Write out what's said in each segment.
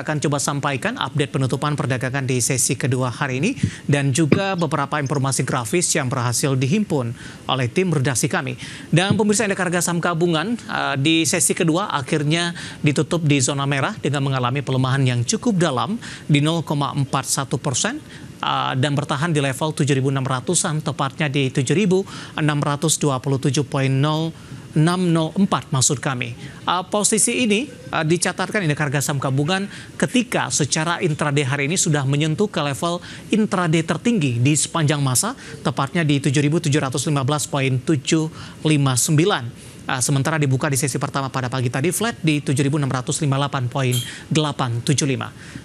akan coba sampaikan update penutupan perdagangan di sesi kedua hari ini dan juga beberapa informasi grafis yang berhasil dihimpun oleh tim redaksi kami. Dan pemirsa indeks harga saham gabungan eh, di sesi kedua akhirnya ditutup di zona merah dengan mengalami pelemahan yang cukup dalam di 0,41 persen eh, dan bertahan di level 7.600-an tepatnya di 7.627.0 604 maksud kami. Uh, posisi ini uh, dicatatkan indeks harga saham gabungan ketika secara intraday hari ini sudah menyentuh ke level intraday tertinggi di sepanjang masa, tepatnya di 7.715.759. Ah, sementara dibuka di sesi pertama pada pagi tadi flat di 7.658.875.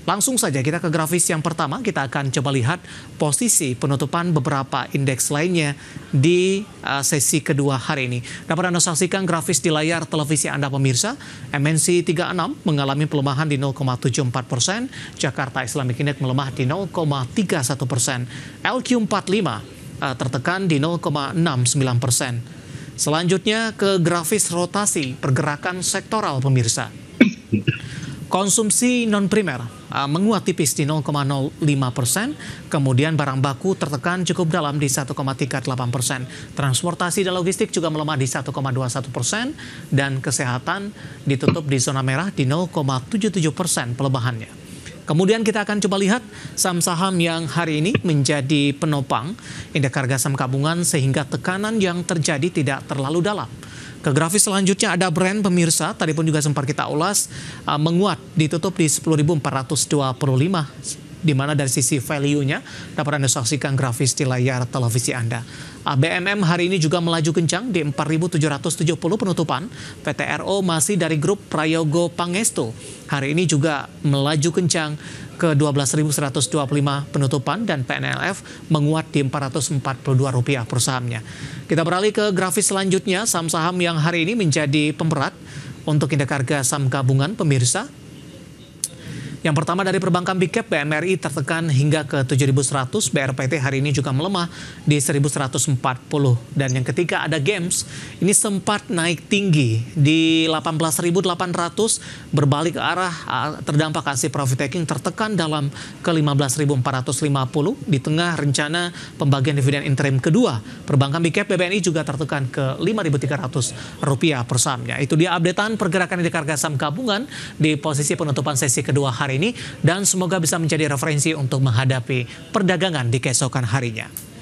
Langsung saja kita ke grafis yang pertama, kita akan coba lihat posisi penutupan beberapa indeks lainnya di ah, sesi kedua hari ini. Dapat Anda saksikan grafis di layar televisi Anda pemirsa, MNC 36 mengalami pelemahan di 0,74 persen, Jakarta Islamic Index melemah di 0,31 persen, LQ45 ah, tertekan di 0,69 persen. Selanjutnya ke grafis rotasi pergerakan sektoral pemirsa. Konsumsi non primer ah, menguat tipis di 0,05 persen, kemudian barang baku tertekan cukup dalam di 1,38 persen. Transportasi dan logistik juga melemah di 1,21 persen dan kesehatan ditutup di zona merah di 0,77 persen pelemahannya. Kemudian kita akan coba lihat saham-saham yang hari ini menjadi penopang indeks harga saham gabungan sehingga tekanan yang terjadi tidak terlalu dalam. Ke grafis selanjutnya ada brand pemirsa, tadi pun juga sempat kita ulas, uh, menguat ditutup di 10.425 di mana dari sisi value-nya dapat Anda saksikan grafis di layar televisi Anda. ABMM hari ini juga melaju kencang di 4.770 penutupan. PTRO masih dari grup Prayogo Pangestu. Hari ini juga melaju kencang ke 12.125 penutupan dan PNLF menguat di 442 rupiah per sahamnya. Kita beralih ke grafis selanjutnya, saham-saham yang hari ini menjadi pemberat untuk indeks harga saham gabungan pemirsa yang pertama dari perbankan Big Cap, BMRI tertekan hingga ke 7.100, BRPT hari ini juga melemah di 1.140. Dan yang ketiga ada Games, ini sempat naik tinggi di 18.800, berbalik arah terdampak hasil profit taking tertekan dalam ke 15.450 di tengah rencana pembagian dividen interim kedua. Perbankan Big Cap BBNI juga tertekan ke 5.300 rupiah per sahamnya. Itu dia updatean pergerakan indeks harga saham gabungan di posisi penutupan sesi kedua hari ini dan semoga bisa menjadi referensi untuk menghadapi perdagangan di keesokan harinya.